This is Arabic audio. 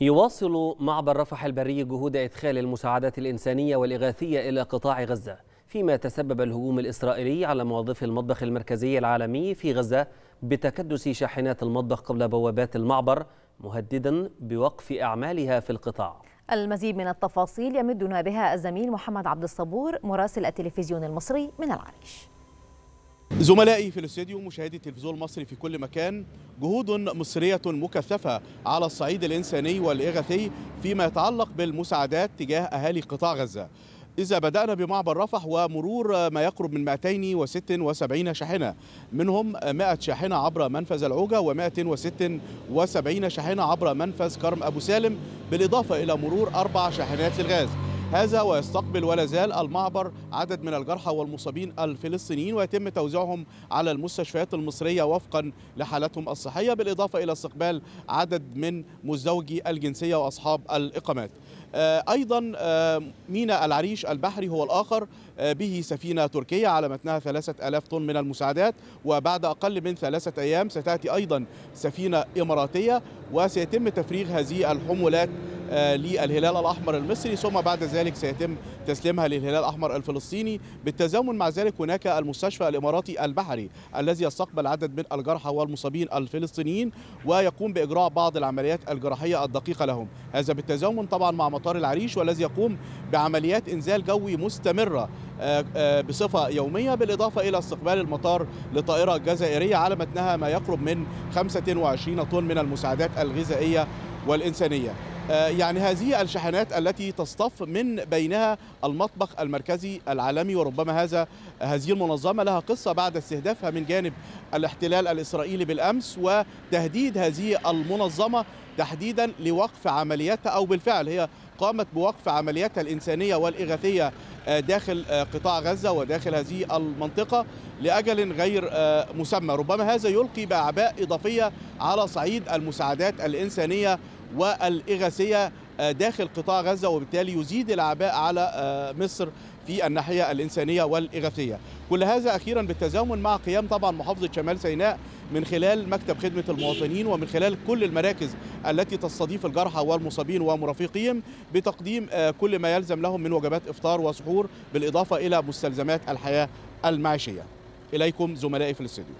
يواصل معبر رفح البري جهود إدخال المساعدات الإنسانية والإغاثية إلى قطاع غزة فيما تسبب الهجوم الإسرائيلي على موظفي المطبخ المركزي العالمي في غزة بتكدس شاحنات المطبخ قبل بوابات المعبر مهددا بوقف أعمالها في القطاع المزيد من التفاصيل يمدنا بها الزميل محمد عبد الصبور مراسل التلفزيون المصري من العريش زملائي في الاستوديو مشاهدي التلفزيون المصري في كل مكان جهود مصرية مكثفة على الصعيد الإنساني والإغاثي فيما يتعلق بالمساعدات تجاه أهالي قطاع غزة إذا بدأنا بمعبر رفح ومرور ما يقرب من 276 شاحنة منهم 100 شاحنة عبر منفذ العوجة 176 شاحنة عبر منفذ كرم أبو سالم بالإضافة إلى مرور أربع شاحنات للغاز هذا ويستقبل ولا زال المعبر عدد من الجرحى والمصابين الفلسطينيين ويتم توزيعهم على المستشفيات المصرية وفقا لحالتهم الصحية بالإضافة إلى استقبال عدد من مزدوجي الجنسية وأصحاب الإقامات آه، أيضا آه، ميناء العريش البحري هو الآخر آه، به سفينة تركية على متنها 3000 طن من المساعدات وبعد أقل من ثلاثة أيام ستأتي أيضا سفينة إماراتية وسيتم تفريغ هذه الحمولات آه، للهلال الأحمر المصري ثم بعد ذلك سيتم تسليمها للهلال الأحمر الفلسطيني بالتزامن مع ذلك هناك المستشفى الإماراتي البحري الذي يستقبل عدد من الجرحى والمصابين الفلسطينيين ويقوم بإجراء بعض العمليات الجراحية الدقيقة لهم هذا بالتزامن طبعا مع مطار العريش والذي يقوم بعمليات إنزال جوي مستمرة آه، آه، بصفة يومية بالإضافة إلى استقبال المطار لطائرة جزائرية على متنها ما يقرب من 25 طن من المساعدات الغذائية والإنسانية آه، يعني هذه الشاحنات التي تصطف من بينها المطبخ المركزي العالمي وربما هذا هذه المنظمه لها قصه بعد استهدافها من جانب الاحتلال الاسرائيلي بالامس وتهديد هذه المنظمه تحديدا لوقف عملياتها او بالفعل هي قامت بوقف عملياتها الانسانيه والاغاثيه آه، داخل آه، قطاع غزه وداخل هذه المنطقه لاجل غير مسمى، ربما هذا يلقي باعباء اضافيه على صعيد المساعدات الانسانيه والإغاثية آه، داخل قطاع غزة وبالتالي يزيد العباء على آه، مصر في الناحية الإنسانية والإغاثية كل هذا أخيرا بالتزامن مع قيام طبعا محافظة شمال سيناء من خلال مكتب خدمة المواطنين ومن خلال كل المراكز التي تستضيف الجرحى والمصابين ومرافقيهم بتقديم آه، كل ما يلزم لهم من وجبات إفطار وسحور بالإضافة إلى مستلزمات الحياة المعيشية إليكم زملائي في الاستوديو